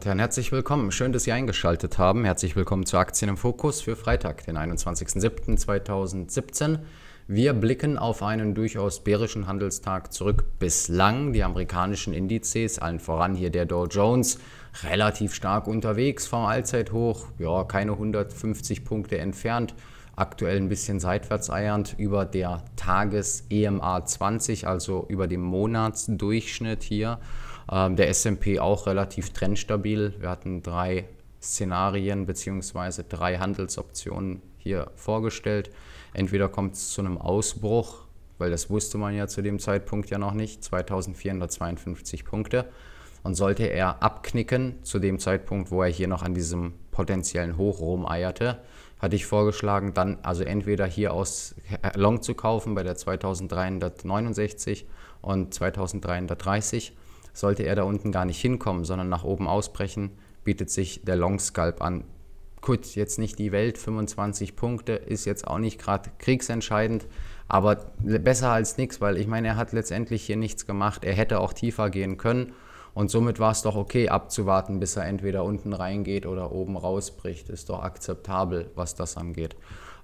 und Herren, herzlich willkommen. Schön, dass Sie eingeschaltet haben. Herzlich willkommen zu Aktien im Fokus für Freitag, den 21.07.2017. Wir blicken auf einen durchaus bärischen Handelstag zurück. Bislang die amerikanischen Indizes, allen voran hier der Dow Jones, relativ stark unterwegs vom Allzeithoch. Ja, keine 150 Punkte entfernt aktuell ein bisschen seitwärts eiernd über der Tages-EMA 20, also über dem Monatsdurchschnitt hier. Ähm, der SP auch relativ trendstabil. Wir hatten drei Szenarien bzw. drei Handelsoptionen hier vorgestellt. Entweder kommt es zu einem Ausbruch, weil das wusste man ja zu dem Zeitpunkt ja noch nicht, 2452 Punkte. Und sollte er abknicken zu dem Zeitpunkt, wo er hier noch an diesem potenziellen Hoch rumeierte, hatte ich vorgeschlagen, dann also entweder hier aus Long zu kaufen bei der 2369 und 2330 sollte er da unten gar nicht hinkommen, sondern nach oben ausbrechen, bietet sich der Long Scalp an. Gut, jetzt nicht die Welt, 25 Punkte ist jetzt auch nicht gerade kriegsentscheidend, aber besser als nichts, weil ich meine, er hat letztendlich hier nichts gemacht. Er hätte auch tiefer gehen können und somit war es doch okay, abzuwarten, bis er entweder unten reingeht oder oben rausbricht. Ist doch akzeptabel, was das angeht.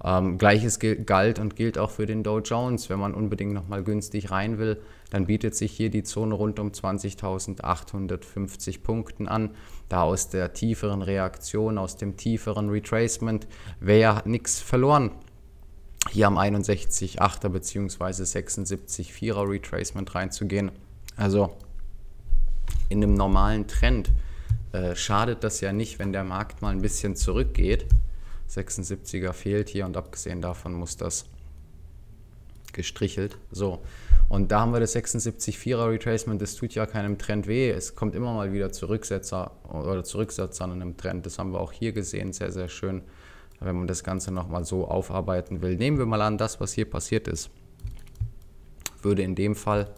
Ähm, Gleiches galt und gilt auch für den Dow Jones. Wenn man unbedingt nochmal günstig rein will, dann bietet sich hier die Zone rund um 20.850 Punkten an. Da aus der tieferen Reaktion, aus dem tieferen Retracement wäre ja nichts verloren. Hier am 61.8er bzw. 76.4er Retracement reinzugehen. Also in einem normalen Trend äh, schadet das ja nicht, wenn der Markt mal ein bisschen zurückgeht. 76er fehlt hier und abgesehen davon muss das gestrichelt. So, und da haben wir das 76,4er Retracement, das tut ja keinem Trend weh. Es kommt immer mal wieder Zurücksetzer oder Zurücksetzer an einem Trend. Das haben wir auch hier gesehen, sehr, sehr schön, wenn man das Ganze nochmal so aufarbeiten will. Nehmen wir mal an, das, was hier passiert ist, würde in dem Fall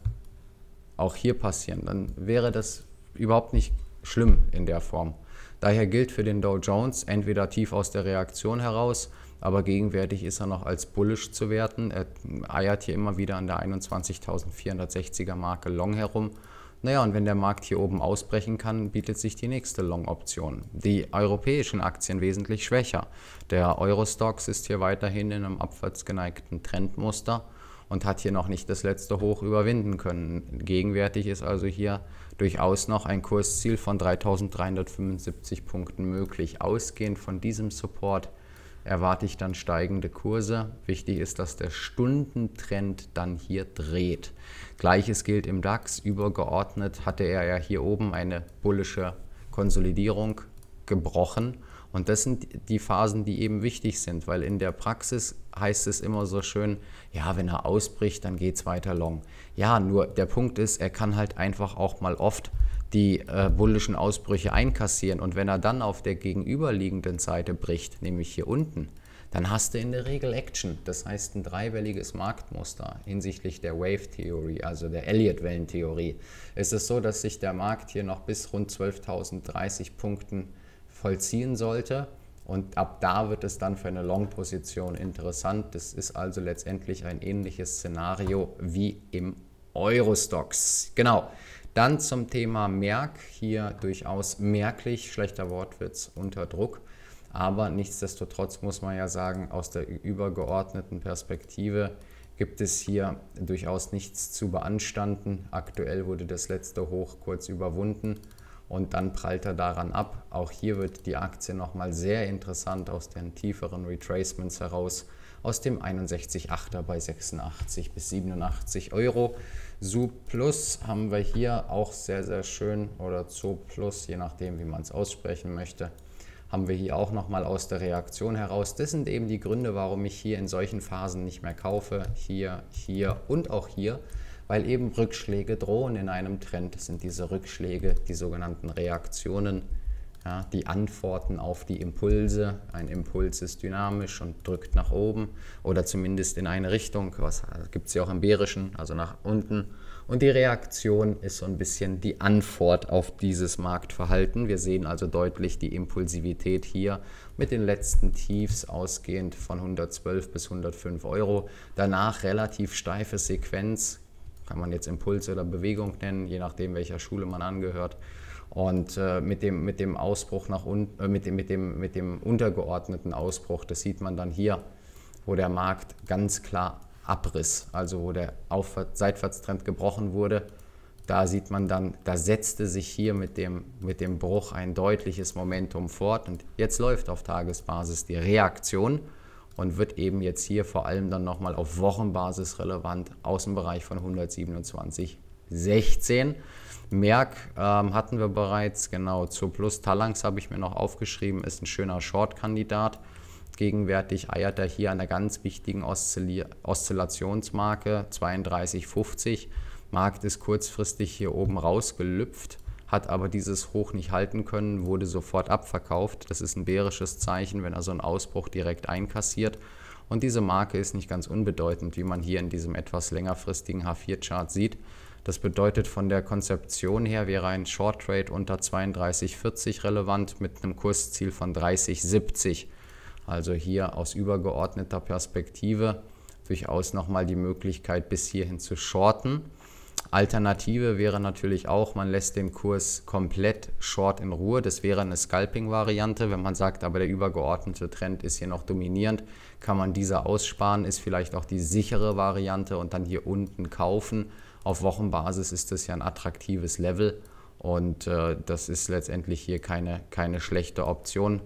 auch hier passieren, dann wäre das überhaupt nicht schlimm in der Form. Daher gilt für den Dow Jones entweder tief aus der Reaktion heraus, aber gegenwärtig ist er noch als bullish zu werten. Er eiert hier immer wieder an der 21.460er Marke Long herum. Naja, und wenn der Markt hier oben ausbrechen kann, bietet sich die nächste Long-Option. Die europäischen Aktien wesentlich schwächer. Der Eurostox ist hier weiterhin in einem abwärts geneigten Trendmuster und hat hier noch nicht das letzte Hoch überwinden können. Gegenwärtig ist also hier durchaus noch ein Kursziel von 3375 Punkten möglich. Ausgehend von diesem Support erwarte ich dann steigende Kurse. Wichtig ist, dass der Stundentrend dann hier dreht. Gleiches gilt im DAX. Übergeordnet hatte er ja hier oben eine bullische Konsolidierung gebrochen und das sind die Phasen, die eben wichtig sind, weil in der Praxis heißt es immer so schön, ja, wenn er ausbricht, dann geht es weiter long. Ja, nur der Punkt ist, er kann halt einfach auch mal oft die äh, bullischen Ausbrüche einkassieren. Und wenn er dann auf der gegenüberliegenden Seite bricht, nämlich hier unten, dann hast du in der Regel Action. Das heißt ein dreiwelliges Marktmuster hinsichtlich der Wave-Theorie, also der Elliott-Wellentheorie. Es ist so, dass sich der Markt hier noch bis rund 12.030 Punkten vollziehen sollte. Und ab da wird es dann für eine Long-Position interessant. Das ist also letztendlich ein ähnliches Szenario wie im Eurostox. Genau. Dann zum Thema Merk. Hier durchaus merklich, schlechter Wortwitz, unter Druck. Aber nichtsdestotrotz muss man ja sagen, aus der übergeordneten Perspektive gibt es hier durchaus nichts zu beanstanden. Aktuell wurde das letzte Hoch kurz überwunden und dann prallt er daran ab. Auch hier wird die Aktie nochmal sehr interessant aus den tieferen Retracements heraus, aus dem 61,8er bei 86 bis 87 Euro. Su Plus haben wir hier auch sehr, sehr schön oder Zu Plus, je nachdem, wie man es aussprechen möchte haben wir hier auch nochmal aus der Reaktion heraus. Das sind eben die Gründe, warum ich hier in solchen Phasen nicht mehr kaufe. Hier, hier und auch hier weil eben Rückschläge drohen in einem Trend. Es sind diese Rückschläge, die sogenannten Reaktionen, ja, die Antworten auf die Impulse. Ein Impuls ist dynamisch und drückt nach oben oder zumindest in eine Richtung. Was äh, gibt es ja auch im Bärischen, also nach unten. Und die Reaktion ist so ein bisschen die Antwort auf dieses Marktverhalten. Wir sehen also deutlich die Impulsivität hier mit den letzten Tiefs ausgehend von 112 bis 105 Euro. Danach relativ steife Sequenz, kann man jetzt Impulse oder Bewegung nennen, je nachdem, welcher Schule man angehört. Und äh, mit, dem, mit dem Ausbruch nach unten, äh, mit, dem, mit, dem, mit dem untergeordneten Ausbruch, das sieht man dann hier, wo der Markt ganz klar abriss, also wo der Seitwärtstrend gebrochen wurde. Da sieht man dann, da setzte sich hier mit dem, mit dem Bruch ein deutliches Momentum fort. Und jetzt läuft auf Tagesbasis die Reaktion und wird eben jetzt hier vor allem dann nochmal auf Wochenbasis relevant, Außenbereich von 127,16. Merck ähm, hatten wir bereits, genau, zu Plus Talanx habe ich mir noch aufgeschrieben, ist ein schöner Short-Kandidat. Gegenwärtig eiert er hier an der ganz wichtigen Oszilli Oszillationsmarke 32,50. Markt ist kurzfristig hier oben rausgelüpft hat aber dieses Hoch nicht halten können, wurde sofort abverkauft. Das ist ein bärisches Zeichen, wenn er so einen Ausbruch direkt einkassiert. Und diese Marke ist nicht ganz unbedeutend, wie man hier in diesem etwas längerfristigen H4-Chart sieht. Das bedeutet, von der Konzeption her wäre ein Short Trade unter 32,40 relevant mit einem Kursziel von 30,70. Also hier aus übergeordneter Perspektive durchaus nochmal die Möglichkeit, bis hierhin zu shorten. Alternative wäre natürlich auch, man lässt den Kurs komplett short in Ruhe. Das wäre eine Scalping-Variante. Wenn man sagt, aber der übergeordnete Trend ist hier noch dominierend, kann man diese aussparen, ist vielleicht auch die sichere Variante und dann hier unten kaufen. Auf Wochenbasis ist das ja ein attraktives Level und äh, das ist letztendlich hier keine, keine schlechte Option.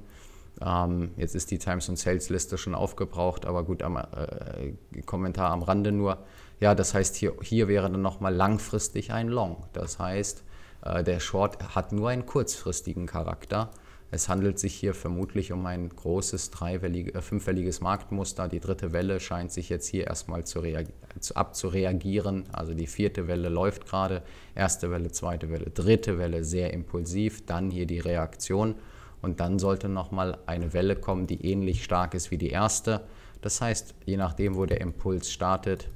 Ähm, jetzt ist die Times und Sales Liste schon aufgebraucht, aber gut, am, äh, Kommentar am Rande nur. Ja, das heißt, hier, hier wäre dann nochmal langfristig ein Long. Das heißt, äh, der Short hat nur einen kurzfristigen Charakter. Es handelt sich hier vermutlich um ein großes dreiwellige, äh, fünfwelliges Marktmuster. Die dritte Welle scheint sich jetzt hier erstmal zu zu, abzureagieren. Also die vierte Welle läuft gerade, erste Welle, zweite Welle, dritte Welle sehr impulsiv, dann hier die Reaktion. Und dann sollte nochmal eine Welle kommen, die ähnlich stark ist wie die erste. Das heißt, je nachdem, wo der Impuls startet,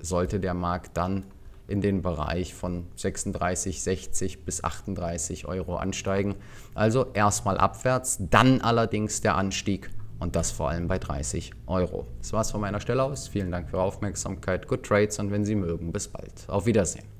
sollte der Markt dann in den Bereich von 36, 60 bis 38 Euro ansteigen. Also erstmal abwärts, dann allerdings der Anstieg und das vor allem bei 30 Euro. Das war es von meiner Stelle aus. Vielen Dank für Ihre Aufmerksamkeit. Good Trades und wenn Sie mögen, bis bald. Auf Wiedersehen.